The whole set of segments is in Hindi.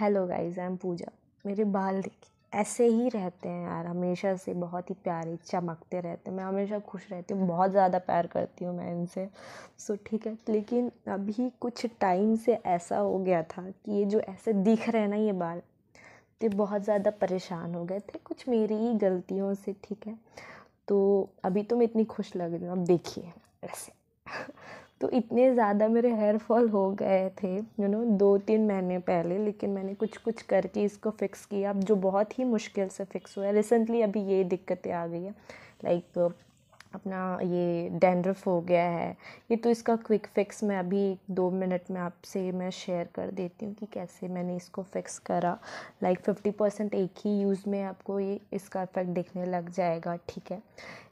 hello guys I am Pooja मेरे बाल देखिए ऐसे ही रहते हैं यार हमेशा से बहुत ही प्यारे चमकते रहते हैं मैं हमेशा खुश रहती हूँ बहुत ज़्यादा प्यार करती हूँ मैं इनसे सो ठीक है लेकिन अभी कुछ टाइम से ऐसा हो गया था कि ये जो ऐसे दिख रहे हैं ना ये बाल तो बहुत ज़्यादा परेशान हो गए थे कुछ मेरी ही गलतियों से ठीक है तो अभी तो मैं इतनी खुश लग रही हूँ अब देखिए ऐसे तो इतने ज़्यादा मेरे हेयर फॉल हो गए थे यू नो दो तीन महीने पहले लेकिन मैंने कुछ कुछ करके इसको फ़िक्स किया जो बहुत ही मुश्किल से फ़िक्स हुआ रिसेंटली अभी ये दिक्कतें आ गई है लाइक like, अपना ये डेंड्रफ हो गया है ये तो इसका क्विक फिक्स मैं अभी दो मिनट में आपसे मैं शेयर कर देती हूँ कि कैसे मैंने इसको फिक्स करा लाइक फिफ्टी परसेंट एक ही यूज़ में आपको ये इसका इफेक्ट दिखने लग जाएगा ठीक है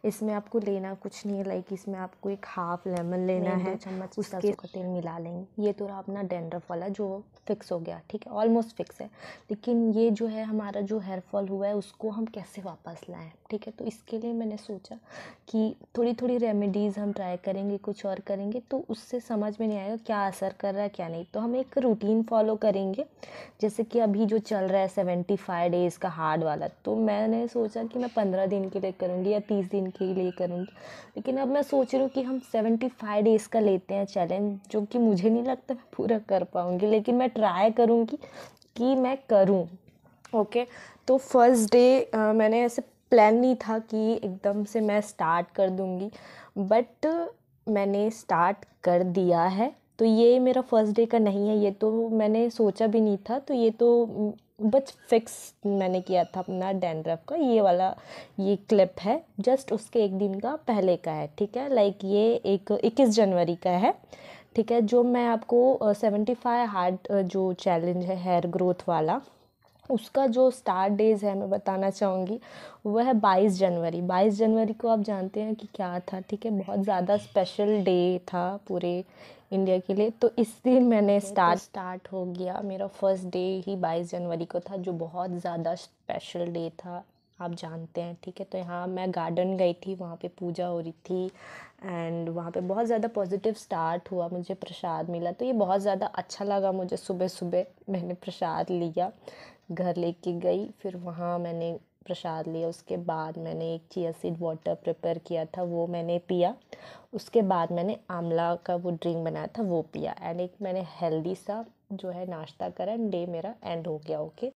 इसमें आपको लेना कुछ नहीं है लाइक इसमें आपको एक हाफ लेमन लेना है चम्मच उसके का तेल मिला लेंगे ये तो रहा अपना डेंड्रफ वाला जो फिक्स हो गया ठीक है ऑलमोस्ट फिक्स है लेकिन ये जो है हमारा जो हेयर फॉल हुआ है उसको हम कैसे वापस लाएँ ठीक है तो इसके लिए मैंने सोचा कि थोड़ी थोड़ी रेमेडीज़ हम ट्राई करेंगे कुछ और करेंगे तो उससे समझ में नहीं आएगा क्या असर कर रहा है क्या नहीं तो हम एक रूटीन फॉलो करेंगे जैसे कि अभी जो चल रहा है सेवेंटी फाइव डेज़ का हार्ड वाला तो मैंने सोचा कि मैं पंद्रह दिन के लिए करूँगी या तीस दिन के लिए करूँगी लेकिन अब मैं सोच रही हूँ कि हम सेवेंटी फाइव डेज़ का लेते हैं चैलेंज जो कि मुझे नहीं लगता मैं पूरा कर पाऊँगी लेकिन मैं ट्राई करूँगी कि मैं करूँ ओके okay, तो फर्स्ट डे मैंने ऐसे प्लान नहीं था कि एकदम से मैं स्टार्ट कर दूँगी बट मैंने स्टार्ट कर दिया है तो ये मेरा फर्स्ट डे का नहीं है ये तो मैंने सोचा भी नहीं था तो ये तो बस फिक्स मैंने किया था अपना डैंड्रफ का ये वाला ये क्लिप है जस्ट उसके एक दिन का पहले का है ठीक है लाइक ये एक इक्कीस जनवरी का है ठीक है जो मैं आपको सेवेंटी फाइव हार्ट जो चैलेंज है हेयर ग्रोथ वाला उसका जो स्टार्ट डेज़ है मैं बताना चाहूँगी वह है बाईस जनवरी बाईस जनवरी को आप जानते हैं कि क्या था ठीक है बहुत ज़्यादा स्पेशल डे था पूरे इंडिया के लिए तो इस दिन मैंने स्टार्ट स्टार्ट तो हो गया मेरा फर्स्ट डे ही बाईस जनवरी को था जो बहुत ज़्यादा स्पेशल डे था आप जानते हैं ठीक है तो यहाँ मैं गार्डन गई थी वहाँ पे पूजा हो रही थी एंड वहाँ पे बहुत ज़्यादा पॉजिटिव स्टार्ट हुआ मुझे प्रसाद मिला तो ये बहुत ज़्यादा अच्छा लगा मुझे सुबह सुबह मैंने प्रसाद लिया घर लेके गई फिर वहाँ मैंने प्रसाद लिया उसके बाद मैंने एक चिया सीड वाटर प्रिपेयर किया था वो मैंने पिया उसके बाद मैंने आमला का वो ड्रिंक बनाया था वो पिया एंड एक मैंने हेल्दी सा जो है नाश्ता करा डे मेरा एंड हो गया ओके